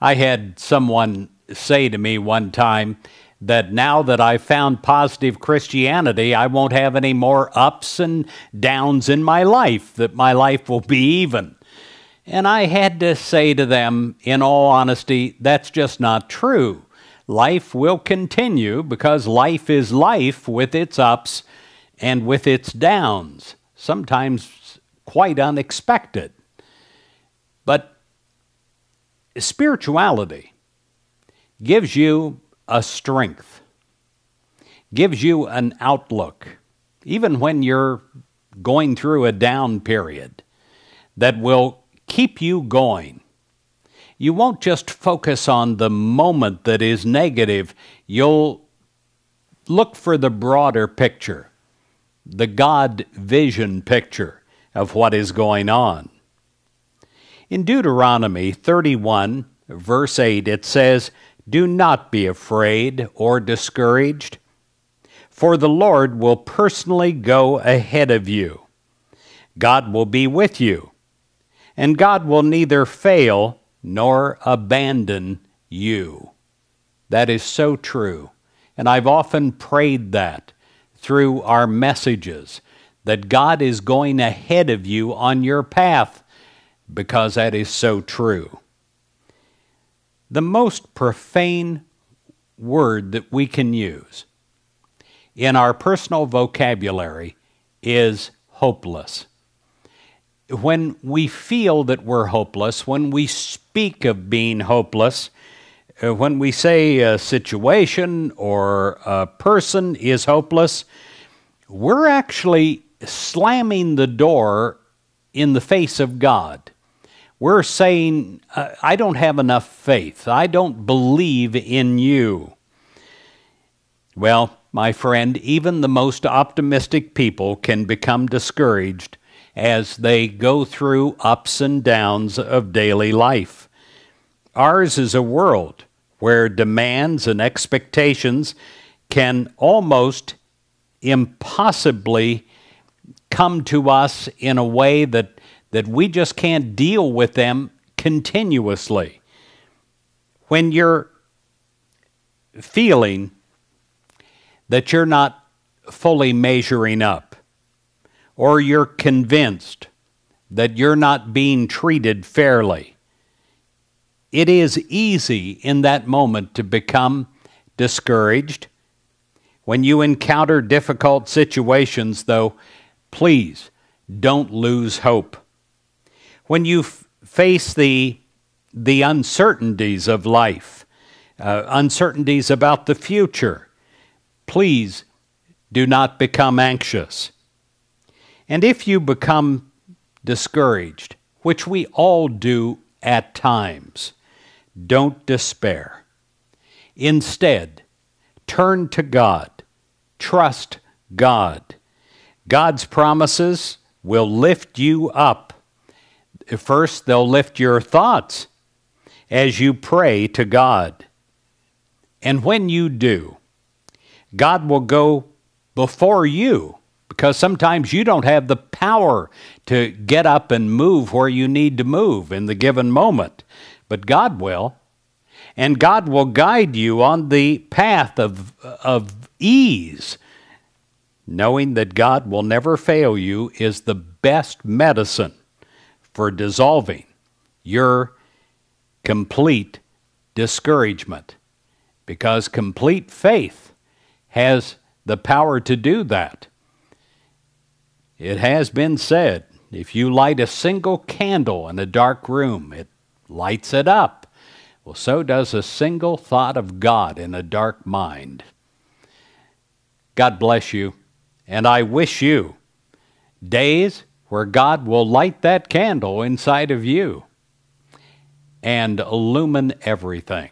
I had someone say to me one time that now that I found positive Christianity, I won't have any more ups and downs in my life, that my life will be even. And I had to say to them, in all honesty, that's just not true. Life will continue because life is life with its ups and with its downs, sometimes quite unexpected. But spirituality gives you a strength, gives you an outlook, even when you're going through a down period that will keep you going. You won't just focus on the moment that is negative, you'll look for the broader picture, the God vision picture of what is going on. In Deuteronomy 31, verse 8, it says, Do not be afraid or discouraged, for the Lord will personally go ahead of you. God will be with you, and God will neither fail nor abandon you. That is so true. And I've often prayed that through our messages that God is going ahead of you on your path because that is so true. The most profane word that we can use in our personal vocabulary is hopeless. When we feel that we're hopeless, when we speak of being hopeless, uh, when we say a situation or a person is hopeless, we're actually slamming the door in the face of God. We're saying, uh, I don't have enough faith. I don't believe in you. Well, my friend, even the most optimistic people can become discouraged as they go through ups and downs of daily life. Ours is a world where demands and expectations can almost impossibly come to us in a way that that we just can't deal with them continuously. When you're feeling that you're not fully measuring up, or you're convinced that you're not being treated fairly, it is easy in that moment to become discouraged. When you encounter difficult situations, though, please don't lose hope when you f- face the, the uncertainties of life, uh, uncertainties about the future, please do not become anxious. And if you become discouraged, which we all do at times, don't despair. Instead, turn to God, trust God. God's promises will lift you up first they'll lift your thoughts as you pray to God. And when you do, God will go before you because sometimes you don't have the power to get up and move where you need to move in the given moment, but God will. And God will guide you on the path of, of ease. Knowing that God will never fail you is the best medicine for dissolving your complete discouragement because complete faith has the power to do that. It has been said if you light a single candle in a dark room, it lights it up. Well, so does a single thought of God in a dark mind. God bless you, and I wish you days where God will light that candle inside of you and illumine everything.